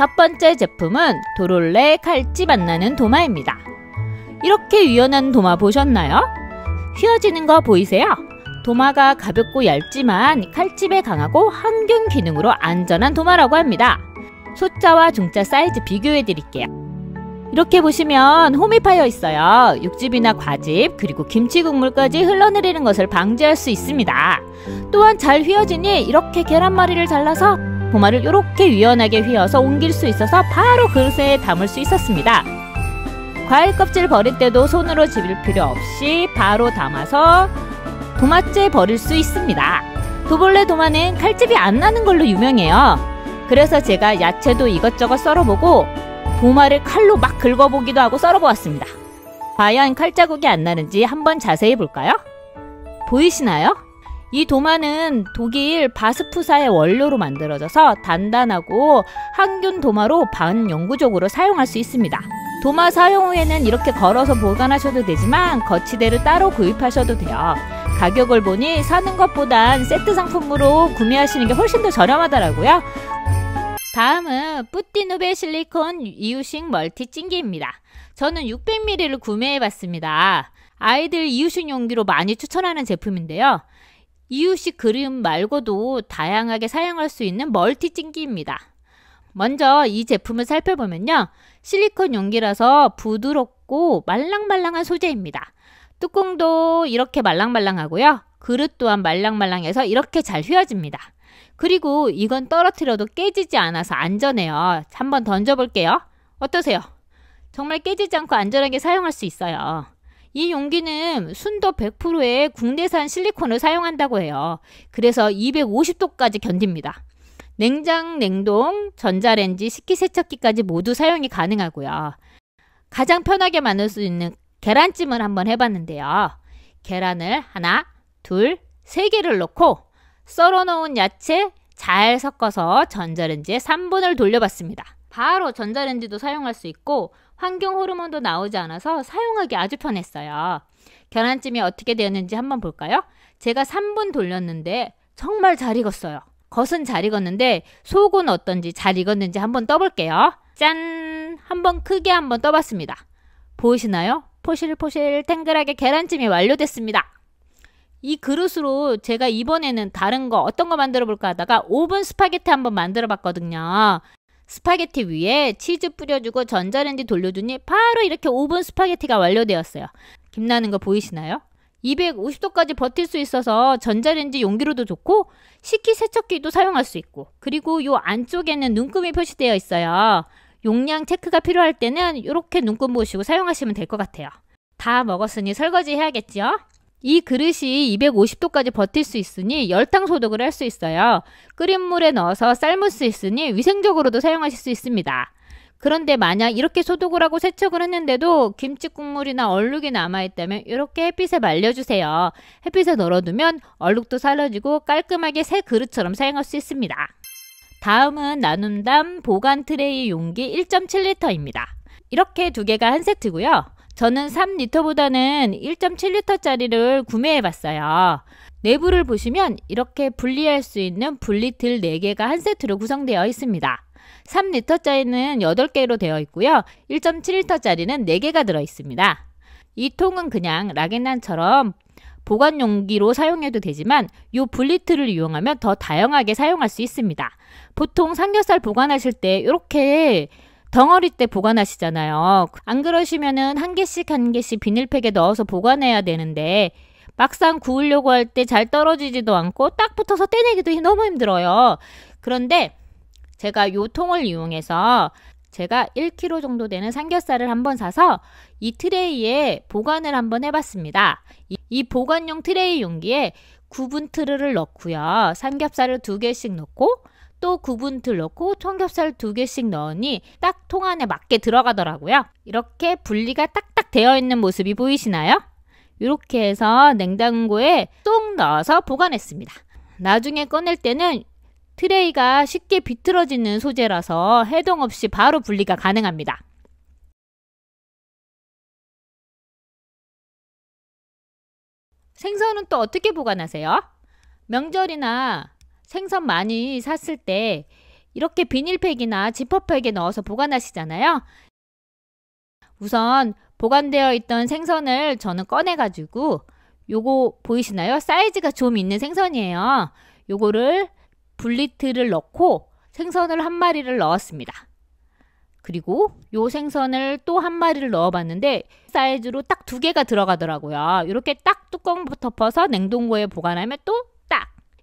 첫 번째 제품은 도롤레 칼집 안 나는 도마입니다. 이렇게 유연한 도마 보셨나요? 휘어지는 거 보이세요? 도마가 가볍고 얇지만 칼집에 강하고 항균 기능으로 안전한 도마라고 합니다. 소자와 중자 사이즈 비교해 드릴게요. 이렇게 보시면 홈이 파여 있어요. 육즙이나 과즙, 그리고 김치 국물까지 흘러내리는 것을 방지할 수 있습니다. 또한 잘 휘어지니 이렇게 계란말이를 잘라서 도마를 이렇게 유연하게 휘어서 옮길 수 있어서 바로 그릇에 담을 수 있었습니다. 과일 껍질 버릴 때도 손으로 집을 필요 없이 바로 담아서 도마째 버릴 수 있습니다. 도벌레 도마는 칼집이 안 나는 걸로 유명해요. 그래서 제가 야채도 이것저것 썰어보고 도마를 칼로 막 긁어보기도 하고 썰어보았습니다. 과연 칼자국이 안 나는지 한번 자세히 볼까요? 보이시나요? 이 도마는 독일 바스프사의 원료로 만들어져서 단단하고 항균 도마로 반영구적으로 사용할 수 있습니다. 도마 사용 후에는 이렇게 걸어서 보관하셔도 되지만 거치대를 따로 구입하셔도 돼요. 가격을 보니 사는 것보단 세트 상품으로 구매하시는 게 훨씬 더 저렴하더라고요. 다음은 뿌띠누베 실리콘 이유식 멀티 찜기입니다. 저는 600ml를 구매해봤습니다. 아이들 이유식 용기로 많이 추천하는 제품인데요. 이웃식 그림 말고도 다양하게 사용할 수 있는 멀티 찜기입니다. 먼저 이 제품을 살펴보면요. 실리콘 용기라서 부드럽고 말랑말랑한 소재입니다. 뚜껑도 이렇게 말랑말랑하고요. 그릇 또한 말랑말랑해서 이렇게 잘 휘어집니다. 그리고 이건 떨어뜨려도 깨지지 않아서 안전해요. 한번 던져볼게요. 어떠세요? 정말 깨지지 않고 안전하게 사용할 수 있어요. 이 용기는 순도 100%의 국내산 실리콘을 사용한다고 해요. 그래서 250도까지 견딥니다. 냉장, 냉동, 전자레인지, 식기세척기까지 모두 사용이 가능하고요. 가장 편하게 만들 수 있는 계란찜을 한번 해봤는데요. 계란을 하나, 둘, 세 개를 넣고 썰어놓은 야채 잘 섞어서 전자레인지에 3분을 돌려봤습니다. 바로 전자레인지도 사용할 수 있고 환경 호르몬도 나오지 않아서 사용하기 아주 편했어요. 계란찜이 어떻게 되었는지 한번 볼까요? 제가 3분 돌렸는데 정말 잘 익었어요. 겉은 잘 익었는데 속은 어떤지 잘 익었는지 한번 떠볼게요. 짠! 한번 크게 한번 떠봤습니다. 보이시나요? 포실포실 탱글하게 계란찜이 완료됐습니다. 이 그릇으로 제가 이번에는 다른 거 어떤 거 만들어 볼까 하다가 오븐 스파게티 한번 만들어 봤거든요. 스파게티 위에 치즈 뿌려주고 전자렌지 돌려주니 바로 이렇게 5분 스파게티가 완료되었어요. 김나는 거 보이시나요? 250도까지 버틸 수 있어서 전자레인지 용기로도 좋고 식기세척기도 사용할 수 있고 그리고 요 안쪽에는 눈금이 표시되어 있어요. 용량 체크가 필요할 때는 이렇게 눈금 보시고 사용하시면 될 것 같아요. 다 먹었으니 설거지 해야겠죠? 이 그릇이 250도까지 버틸 수 있으니 열탕 소독을 할 수 있어요. 끓인 물에 넣어서 삶을 수 있으니 위생적으로도 사용하실 수 있습니다. 그런데 만약 이렇게 소독을 하고 세척을 했는데도 김치 국물이나 얼룩이 남아있다면 이렇게 햇빛에 말려주세요. 햇빛에 널어두면 얼룩도 사라지고 깔끔하게 새 그릇처럼 사용할 수 있습니다. 다음은 나눔담 보관 트레이 용기 1.7L입니다. 이렇게 두 개가 한 세트고요. 저는 3리터보다는 1.7리터짜리를 구매해 봤어요. 내부를 보시면 이렇게 분리할 수 있는 분리틀 4개가 한 세트로 구성되어 있습니다. 3리터짜리는 8개로 되어 있고요. 1.7리터짜리는 4개가 들어 있습니다. 이 통은 그냥 락앤난처럼 보관 용기로 사용해도 되지만 이 분리틀을 이용하면 더 다양하게 사용할 수 있습니다. 보통 삼겹살 보관하실 때 이렇게 덩어리 때 보관하시잖아요. 안 그러시면은 한 개씩 한 개씩 비닐팩에 넣어서 보관해야 되는데 막상 구우려고 할 때 잘 떨어지지도 않고 딱 붙어서 떼내기도 너무 힘들어요. 그런데 제가 요 통을 이용해서 제가 1kg 정도 되는 삼겹살을 한번 사서 이 트레이에 보관을 한번 해봤습니다. 이, 이 보관용 트레이 용기에 구분 트르를 넣고요. 삼겹살을 두 개씩 넣고 또 9분틀 넣고 청겹살 2개씩 넣으니 딱 통 안에 맞게 들어가더라고요. 이렇게 분리가 딱딱 되어 있는 모습이 보이시나요? 이렇게 해서 냉장고에 쏙 넣어서 보관했습니다. 나중에 꺼낼 때는 트레이가 쉽게 비틀어지는 소재라서 해동 없이 바로 분리가 가능합니다. 생선은 또 어떻게 보관하세요? 명절이나 생선 많이 샀을 때 이렇게 비닐팩이나 지퍼팩에 넣어서 보관하시잖아요. 우선 보관되어 있던 생선을 저는 꺼내가지고 요거 보이시나요? 사이즈가 좀 있는 생선이에요. 요거를 분리트를 넣고 생선을 한 마리를 넣었습니다. 그리고 요 생선을 또 한 마리를 넣어봤는데 사이즈로 딱 두 개가 들어가더라고요. 이렇게 딱 뚜껑 부터퍼서 냉동고에 보관하면 또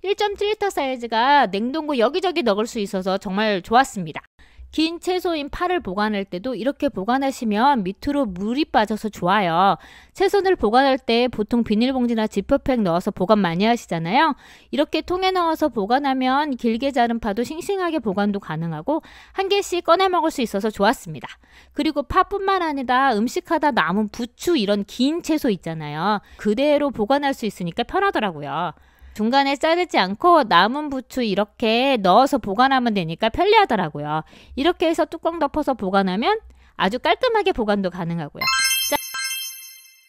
1.7리터 사이즈가 냉동고 여기저기 넣을 수 있어서 정말 좋았습니다. 긴 채소인 파를 보관할 때도 이렇게 보관하시면 밑으로 물이 빠져서 좋아요. 채소를 보관할 때 보통 비닐봉지나 지퍼팩 넣어서 보관 많이 하시잖아요. 이렇게 통에 넣어서 보관하면 길게 자른 파도 싱싱하게 보관도 가능하고 한 개씩 꺼내 먹을 수 있어서 좋았습니다. 그리고 파뿐만 아니라 음식하다 남은 부추 이런 긴 채소 있잖아요. 그대로 보관할 수 있으니까 편하더라고요. 중간에 자르지 않고 남은 부추 이렇게 넣어서 보관하면 되니까 편리하더라고요. 이렇게 해서 뚜껑 덮어서 보관하면 아주 깔끔하게 보관도 가능하고요. 자,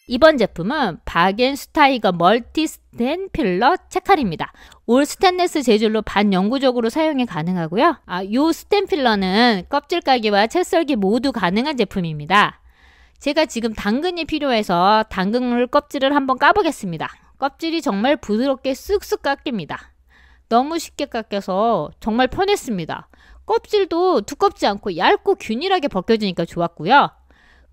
이번 제품은 바겐스타이거 멀티 스텐 필러 체칼입니다. 올 스탠레스 재질로 반영구적으로 사용이 가능하고요. 아, 요 스텐 필러는 껍질 까기와 채 썰기 모두 가능한 제품입니다. 제가 지금 당근이 필요해서 당근을 껍질을 한번 까보겠습니다. 껍질이 정말 부드럽게 쓱쓱 깎입니다. 너무 쉽게 깎여서 정말 편했습니다. 껍질도 두껍지 않고 얇고 균일하게 벗겨지니까 좋았고요.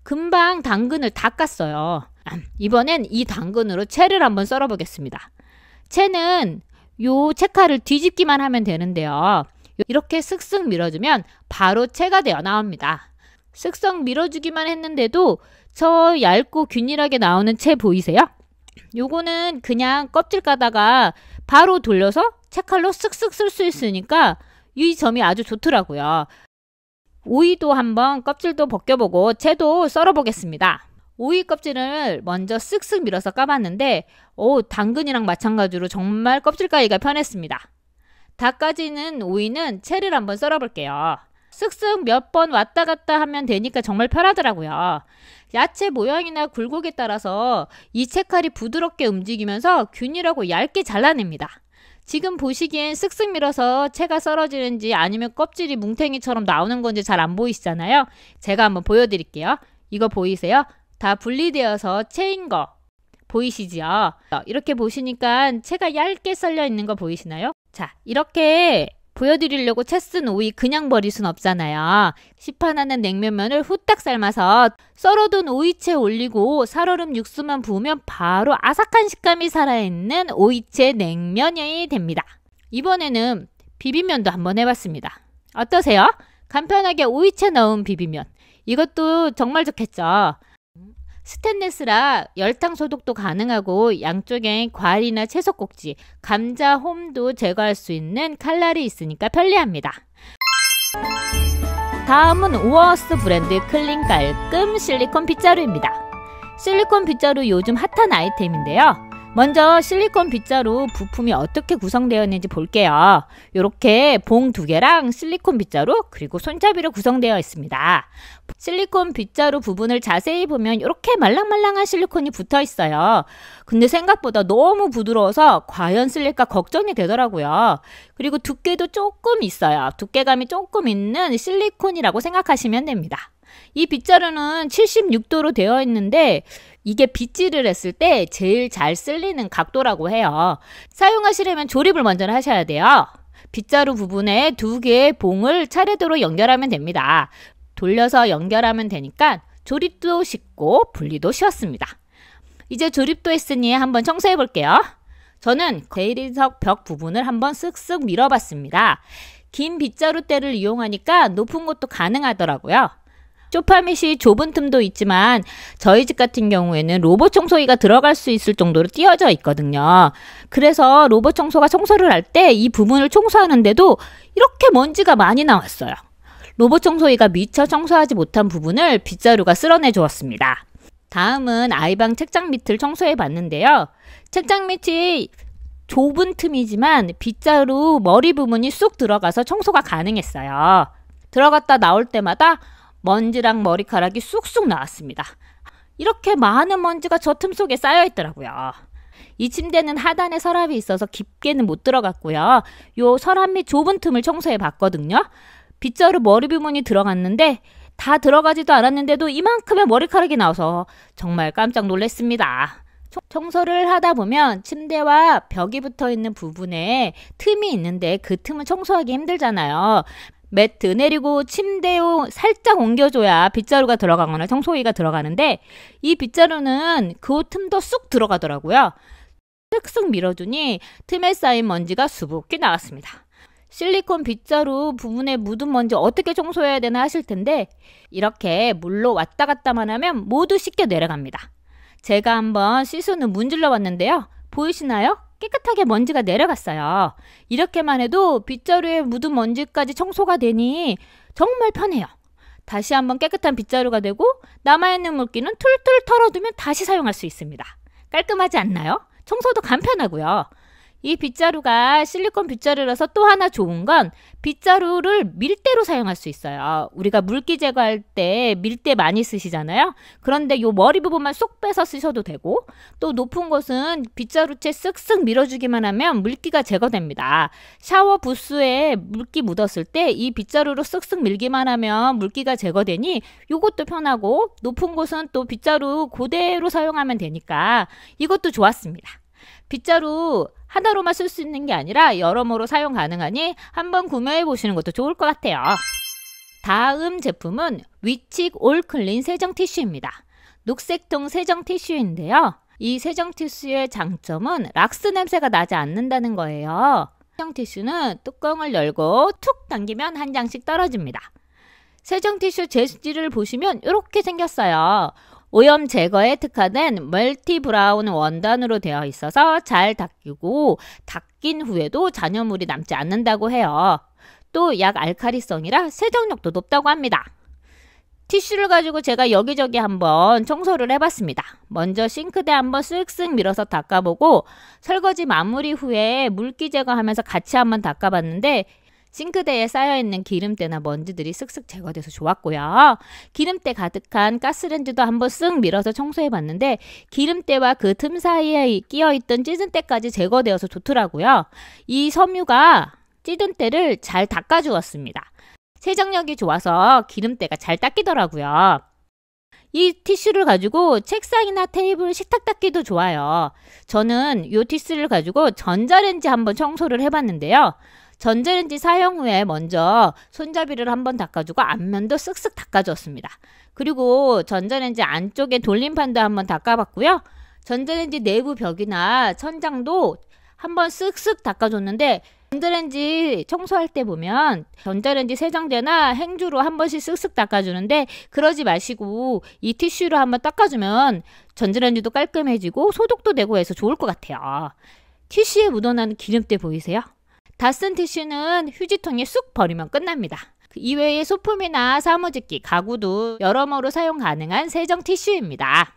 금방 당근을 닦았어요 음, 이번엔 이 당근으로 채를 한번 썰어보겠습니다. 채는 요 채칼을 뒤집기만 하면 되는데요. 이렇게 슥슥 밀어주면 바로 채가 되어 나옵니다. 슥슥 밀어주기만 했는데도 저 얇고 균일하게 나오는 채 보이세요? 요거는 그냥 껍질 까다가 바로 돌려서 채칼로 쓱쓱 쓸 수 있으니까 이 점이 아주 좋더라고요. 오이도 한번 껍질도 벗겨보고 채도 썰어보겠습니다. 오이 껍질을 먼저 쓱쓱 밀어서 까봤는데 오 당근이랑 마찬가지로 정말 껍질 까기가 편했습니다. 닭 까지는 오이는 채를 한번 썰어볼게요. 쓱쓱 몇 번 왔다 갔다 하면 되니까 정말 편하더라고요. 야채 모양이나 굴곡에 따라서 이채칼이 부드럽게 움직이면서 균일하고 얇게 잘라냅니다. 지금 보시기엔 쓱쓱 밀어서 채가 썰어지는지 아니면 껍질이 뭉탱이처럼 나오는 건지 잘 안 보이시잖아요. 제가 한번 보여드릴게요. 이거 보이세요? 다 분리되어서 채인 거 보이시지요? 이렇게 보시니까 채가 얇게 썰려 있는 거 보이시나요? 자, 이렇게 보여드리려고 채 쓴 오이 그냥 버릴 순 없잖아요. 시판하는 냉면면을 후딱 삶아서 썰어둔 오이채 올리고 살얼음 육수만 부으면 바로 아삭한 식감이 살아있는 오이채 냉면이 됩니다. 이번에는 비빔면도 한번 해봤습니다. 어떠세요? 간편하게 오이채 넣은 비빔면. 이것도 정말 좋겠죠? 스탠레스라 열탕 소독도 가능하고 양쪽엔 과일이나 채소 꼭지, 감자, 홈도 제거할 수 있는 칼날이 있으니까 편리합니다. 다음은 우어스 브랜드 클린 깔끔 실리콘 빗자루입니다. 실리콘 빗자루 요즘 핫한 아이템인데요. 먼저 실리콘 빗자루 부품이 어떻게 구성되었는지 볼게요. 이렇게 봉 두 개랑 실리콘 빗자루 그리고 손잡이로 구성되어 있습니다. 실리콘 빗자루 부분을 자세히 보면 이렇게 말랑말랑한 실리콘이 붙어 있어요. 근데 생각보다 너무 부드러워서 과연 쓸릴까 걱정이 되더라고요. 그리고 두께도 조금 있어요. 두께감이 조금 있는 실리콘이라고 생각하시면 됩니다. 이 빗자루는 76도로 되어 있는데 이게 빗질을 했을 때 제일 잘 쓸리는 각도라고 해요. 사용하시려면 조립을 먼저 하셔야 돼요. 빗자루 부분에 두 개의 봉을 차례대로 연결하면 됩니다. 돌려서 연결하면 되니까 조립도 쉽고 분리도 쉬웠습니다. 이제 조립도 했으니 한번 청소해 볼게요. 저는 대리석 벽 부분을 한번 쓱쓱 밀어봤습니다. 긴 빗자루대를 이용하니까 높은 것도 가능하더라고요. 쇼파밋이 좁은 틈도 있지만 저희 집 같은 경우에는 로봇 청소기가 들어갈 수 있을 정도로 띄어져 있거든요. 그래서 로봇 청소가 청소를 할 때 이 부분을 청소하는데도 이렇게 먼지가 많이 나왔어요. 로봇 청소기가 미처 청소하지 못한 부분을 빗자루가 쓸어내 주었습니다. 다음은 아이방 책장 밑을 청소해 봤는데요. 책장 밑이 좁은 틈이지만 빗자루 머리 부분이 쑥 들어가서 청소가 가능했어요. 들어갔다 나올 때마다 먼지랑 머리카락이 쑥쑥 나왔습니다. 이렇게 많은 먼지가 저 틈 속에 쌓여 있더라고요. 이 침대는 하단에 서랍이 있어서 깊게는 못 들어갔고요. 요 서랍 및 좁은 틈을 청소해 봤거든요. 빗자루 머리 비문이 들어갔는데 다 들어가지도 않았는데도 이만큼의 머리카락이 나와서 정말 깜짝 놀랐습니다. 청소를 하다 보면 침대와 벽이 붙어 있는 부분에 틈이 있는데 그 틈을 청소하기 힘들잖아요. 매트 내리고 침대로 살짝 옮겨줘야 빗자루가 들어가거나 청소기가 들어가는데 이 빗자루는 그 틈도 쑥 들어가더라고요. 쓱쓱 밀어주니 틈에 쌓인 먼지가 수북히 나왔습니다. 실리콘 빗자루 부분에 묻은 먼지 어떻게 청소해야 되나 하실 텐데 이렇게 물로 왔다 갔다만 하면 모두 씻겨 내려갑니다. 제가 한번 시순을 문질러 봤는데요. 보이시나요? 깨끗하게 먼지가 내려갔어요. 이렇게만 해도 빗자루에 묻은 먼지까지 청소가 되니 정말 편해요. 다시 한번 깨끗한 빗자루가 되고 남아있는 물기는 툴툴 털어두면 다시 사용할 수 있습니다. 깔끔하지 않나요? 청소도 간편하고요. 이 빗자루가 실리콘 빗자루라서 또 하나 좋은 건 빗자루를 밀대로 사용할 수 있어요. 아, 우리가 물기 제거할 때 밀대 많이 쓰시잖아요. 그런데 요 머리 부분만 쏙 빼서 쓰셔도 되고 또 높은 곳은 빗자루채 쓱쓱 밀어주기만 하면 물기가 제거됩니다. 샤워 부스에 물기 묻었을 때 이 빗자루로 쓱쓱 밀기만 하면 물기가 제거되니 요것도 편하고 높은 곳은 또 빗자루 그대로 사용하면 되니까 이것도 좋았습니다. 빗자루 하나로만 쓸 수 있는 게 아니라 여러모로 사용 가능하니 한번 구매해 보시는 것도 좋을 것 같아요. 다음 제품은 위칙 올클린 세정 티슈입니다. 녹색통 세정 티슈인데요. 이 세정 티슈의 장점은 락스 냄새가 나지 않는다는 거예요. 세정 티슈는 뚜껑을 열고 툭 당기면 한 장씩 떨어집니다. 세정 티슈 재질을 보시면 이렇게 생겼어요. 오염 제거에 특화된 멀티 브라운 원단으로 되어 있어서 잘 닦이고 닦인 후에도 잔여물이 남지 않는다고 해요. 또 약 알카리성이라 세정력도 높다고 합니다. 티슈를 가지고 제가 여기저기 한번 청소를 해봤습니다. 먼저 싱크대 한번 쓱쓱 밀어서 닦아보고 설거지 마무리 후에 물기 제거하면서 같이 한번 닦아봤는데 싱크대에 쌓여있는 기름때나 먼지들이 쓱쓱 제거돼서 좋았고요. 기름때 가득한 가스렌지도 한번 쓱 밀어서 청소해봤는데 기름때와 그 틈 사이에 끼어있던 찌든 때까지 제거되어서 좋더라고요. 이 섬유가 찌든 때를 잘 닦아주었습니다. 세정력이 좋아서 기름때가 잘 닦이더라고요. 이 티슈를 가지고 책상이나 테이블, 식탁 닦기도 좋아요. 저는 이 티슈를 가지고 전자렌지 한번 청소를 해봤는데요. 전자레인지 사용 후에 먼저 손잡이를 한번 닦아주고 앞면도 쓱쓱 닦아줬습니다 그리고 전자레인지 안쪽에 돌림판도 한번 닦아봤고요. 전자레인지 내부 벽이나 천장도 한번 쓱쓱 닦아줬는데 전자레인지 청소할 때 보면 전자레인지 세정제나 행주로 한 번씩 쓱쓱 닦아주는데 그러지 마시고 이 티슈로 한번 닦아주면 전자레인지도 깔끔해지고 소독도 되고 해서 좋을 것 같아요. 티슈에 묻어나는 기름때 보이세요? 다쓴 티슈는 휴지통에 쑥 버리면 끝납니다. 그 이외에 소품이나 사무직기 가구도 여러모로 사용 가능한 세정 티슈입니다.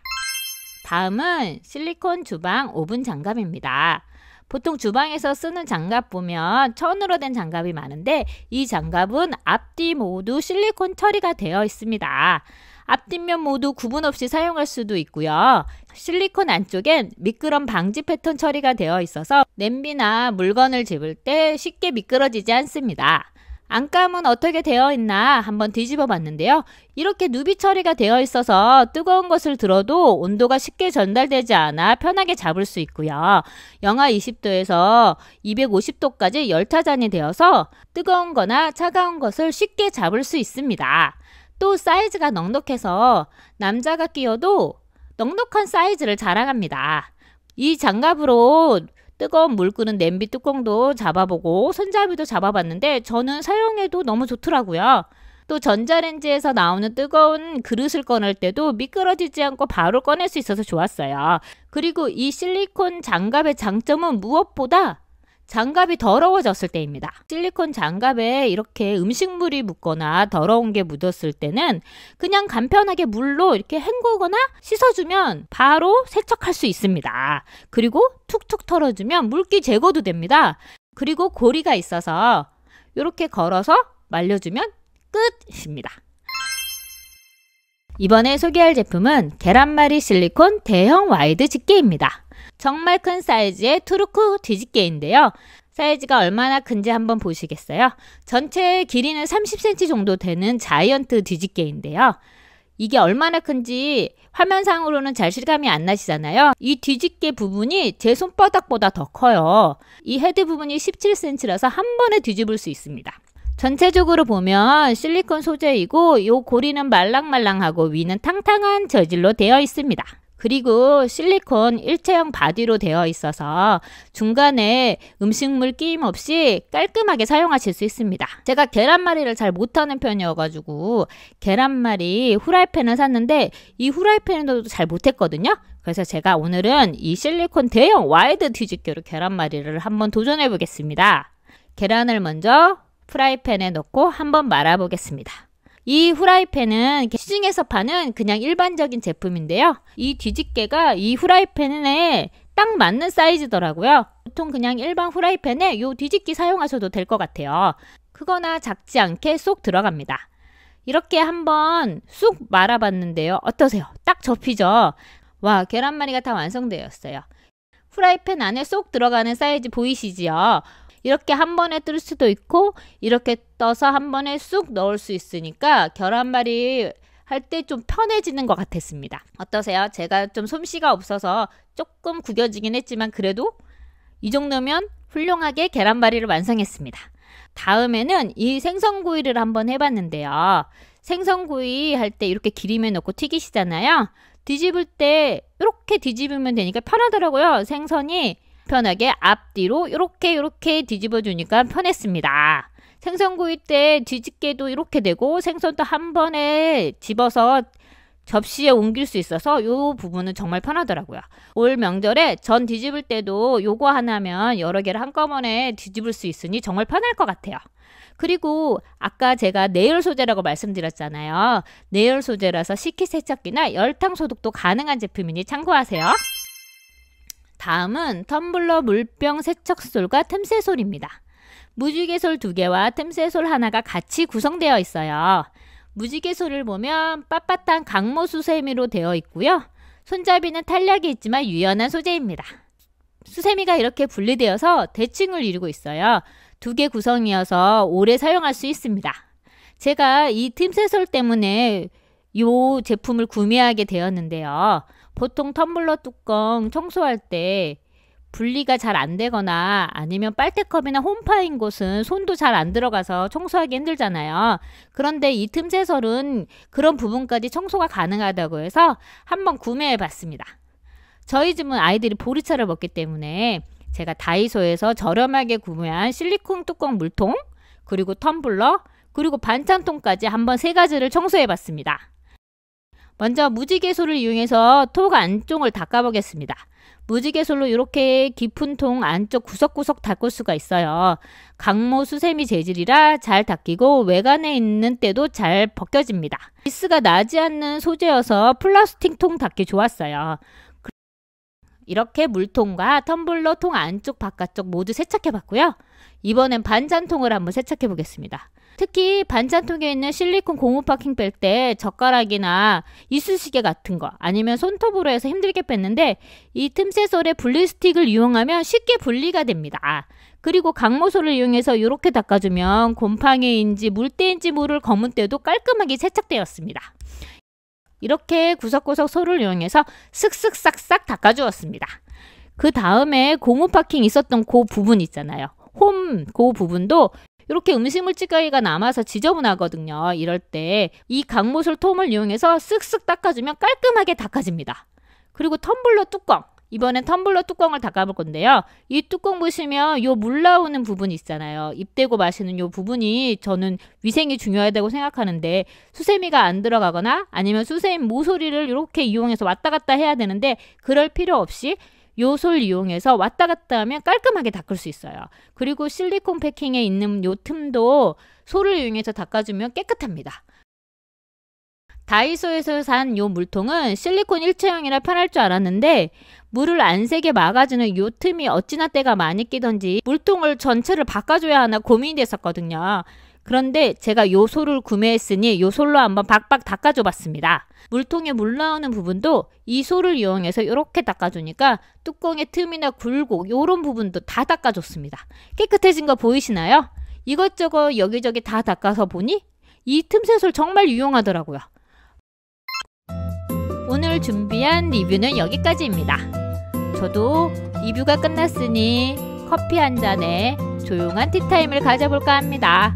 다음은 실리콘 주방 오븐 장갑입니다. 보통 주방에서 쓰는 장갑 보면 천으로 된 장갑이 많은데 이 장갑은 앞뒤 모두 실리콘 처리가 되어 있습니다. 앞뒷면 모두 구분 없이 사용할 수도 있고요. 실리콘 안쪽엔 미끄럼 방지 패턴 처리가 되어 있어서 냄비나 물건을 집을 때 쉽게 미끄러지지 않습니다. 안감은 어떻게 되어 있나 한번 뒤집어 봤는데요. 이렇게 누비 처리가 되어 있어서 뜨거운 것을 들어도 온도가 쉽게 전달되지 않아 편하게 잡을 수 있고요. 영하 20도에서 250도까지 열타잔이 되어서 뜨거운 거나 차가운 것을 쉽게 잡을 수 있습니다. 또 사이즈가 넉넉해서 남자가 끼어도 넉넉한 사이즈를 자랑합니다. 이 장갑으로 뜨거운 물 끄는 냄비 뚜껑도 잡아보고 손잡이도 잡아봤는데 저는 사용해도 너무 좋더라고요. 또전자렌지에서 나오는 뜨거운 그릇을 꺼낼 때도 미끄러지지 않고 바로 꺼낼 수 있어서 좋았어요. 그리고 이 실리콘 장갑의 장점은 무엇보다 장갑이 더러워졌을 때입니다. 실리콘 장갑에 이렇게 음식물이 묻거나 더러운 게 묻었을 때는 그냥 간편하게 물로 이렇게 헹구거나 씻어주면 바로 세척할 수 있습니다. 그리고 툭툭 털어주면 물기 제거도 됩니다. 그리고 고리가 있어서 이렇게 걸어서 말려주면 끝입니다. 이번에 소개할 제품은 계란말이 실리콘 대형 와이드 집게입니다. 정말 큰 사이즈의 트루크 뒤집개인데요. 사이즈가 얼마나 큰지 한번 보시겠어요? 전체 길이는 30cm 정도 되는 자이언트 뒤집개인데요. 이게 얼마나 큰지 화면상으로는 잘 실감이 안 나시잖아요. 이 뒤집개 부분이 제 손바닥보다 더 커요. 이 헤드 부분이 17cm라서 한 번에 뒤집을 수 있습니다. 전체적으로 보면 실리콘 소재이고 요 고리는 말랑말랑하고 위는 탕탕한 저질로 되어 있습니다. 그리고 실리콘 일체형 바디로 되어 있어서 중간에 음식물 끼임 없이 깔끔하게 사용하실 수 있습니다. 제가 계란말이를 잘 못하는 편이어가지고 계란말이 후라이팬을 샀는데 이 후라이팬도 잘 못했거든요. 그래서 제가 오늘은 이 실리콘 대형 와이드 뒤집기로 계란말이를 한번 도전해 보겠습니다. 계란을 먼저 프라이팬에 넣고 한번 말아 보겠습니다. 이 후라이팬은 시중에서 파는 그냥 일반적인 제품인데요. 이 뒤집개가 이 후라이팬에 딱 맞는 사이즈더라고요. 보통 그냥 일반 후라이팬에 이 뒤집기 사용하셔도 될 것 같아요. 크거나 작지 않게 쏙 들어갑니다. 이렇게 한번 쑥 말아봤는데요. 어떠세요? 딱 접히죠? 와, 계란말이가 다 완성되었어요. 프라이팬 안에 쏙 들어가는 사이즈 보이시지요? 이렇게 한 번에 뜰 수도 있고 이렇게 떠서 한 번에 쑥 넣을 수 있으니까 계란말이 할 때 좀 편해지는 것 같았습니다. 어떠세요? 제가 좀 솜씨가 없어서 조금 구겨지긴 했지만 그래도 이 정도면 훌륭하게 계란말이를 완성했습니다. 다음에는 이 생선구이를 한번 해봤는데요. 생선구이 할 때 이렇게 기름에 넣고 튀기시잖아요. 뒤집을 때 이렇게 뒤집으면 되니까 편하더라고요. 생선이 편하게 앞뒤로 이렇게 이렇게 뒤집어 주니까 편했습니다. 생선구이 때 뒤집게도 이렇게 되고 생선도 한 번에 집어서 접시에 옮길 수 있어서 이 부분은 정말 편하더라고요. 올 명절에 전 뒤집을 때도 요거 하나면 여러 개를 한꺼번에 뒤집을 수 있으니 정말 편할 것 같아요. 그리고 아까 제가 내열 소재라고 말씀드렸잖아요. 내열 소재라서 식기세척기나 열탕 소독도 가능한 제품이니 참고하세요. 다음은 텀블러 물병 세척솔과 틈새솔입니다. 무지개솔 두 개와 틈새솔 하나가 같이 구성되어 있어요. 무지개솔을 보면 빳빳한 강모수 세미로 되어 있고요. 손잡이는 탄력이 있지만 유연한 소재입니다. 수세미가 이렇게 분리되어서 대칭을 이루고 있어요. 두 개 구성이어서 오래 사용할 수 있습니다. 제가 이 틈새솔 때문에 이 제품을 구매하게 되었는데요. 보통 텀블러 뚜껑 청소할 때 분리가 잘 안 되거나 아니면 빨대컵이나 홈파인 곳은 손도 잘 안 들어가서 청소하기 힘들잖아요. 그런데 이 틈새설은 그런 부분까지 청소가 가능하다고 해서 한번 구매해 봤습니다. 저희 집은 아이들이 보리차를 먹기 때문에 제가 다이소에서 저렴하게 구매한 실리콘 뚜껑 물통, 그리고 텀블러, 그리고 반찬통까지 한번 세 가지를 청소해 봤습니다. 먼저 무지개솔을 이용해서 톡 안쪽을 닦아보겠습니다. 무지개솔로 이렇게 깊은 통 안쪽 구석구석 닦을 수가 있어요. 강모 수세미 재질이라 잘 닦이고 외관에 있는 때도 잘 벗겨집니다. 비스가 나지 않는 소재여서 플라스틱 통 닦기 좋았어요. 이렇게 물통과 텀블러 통 안쪽 바깥쪽 모두 세척해 봤고요. 이번엔 반잔통을 한번 세척해 보겠습니다. 특히 반찬통에 있는 실리콘 고무파킹 뺄 때 젓가락이나 이쑤시개 같은 거 아니면 손톱으로 해서 힘들게 뺐는데 이틈새솔에 분리스틱을 이용하면 쉽게 분리가 됩니다. 그리고 강모솔을 이용해서 이렇게 닦아주면 곰팡이인지 물때인지 모를 검은 때도 깔끔하게 세척되었습니다. 이렇게 구석구석 솔을 이용해서 슥슥 싹싹 닦아주었습니다. 그 다음에 고무 파킹 있었던 그 부분 있잖아요. 홈 그 부분도 이렇게 음식물 찌꺼기가 남아서 지저분하거든요. 이럴 때 이 강모술 톰을 이용해서 쓱쓱 닦아주면 깔끔하게 닦아집니다. 그리고 텀블러 뚜껑 이번엔 텀블러 뚜껑을 닦아볼 건데요. 이 뚜껑 보시면 요물 나오는 부분 이 있잖아요. 입대고 마시는 요 부분이 저는 위생이 중요하다고 생각하는데 수세미가 안 들어가거나 아니면 수세미 모서리를 이렇게 이용해서 왔다 갔다 해야 되는데 그럴 필요 없이 요솔 이용해서 왔다 갔다 하면 깔끔하게 닦을 수 있어요. 그리고 실리콘 패킹에 있는 요 틈도 솔을 이용해서 닦아주면 깨끗합니다. 다이소에서 산 요 물통은 실리콘 일체형이라 편할 줄 알았는데 물을 안 새게 막아주는 요 틈이 어찌나 때가 많이 끼던지 물통을 전체를 바꿔줘야 하나 고민이 됐었거든요. 그런데 제가 요소를 구매했으니 요솔로 한번 박박 닦아줘 봤습니다. 물통에 물 나오는 부분도 이 솔을 이용해서 이렇게 닦아주니까 뚜껑의 틈이나 굴곡 이런 부분도 다 닦아줬습니다. 깨끗해진 거 보이시나요? 이것저것 여기저기 다 닦아서 보니 이 틈새솔 정말 유용하더라고요. 오늘 준비한 리뷰는 여기까지입니다. 저도 리뷰가 끝났으니 커피 한 잔에 조용한 티타임을 가져볼까 합니다.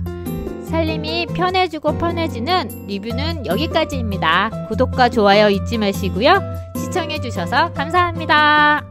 살림이 편해지고 편해지는 리뷰는 여기까지입니다. 구독과 좋아요 잊지 마시고요. 시청해주셔서 감사합니다.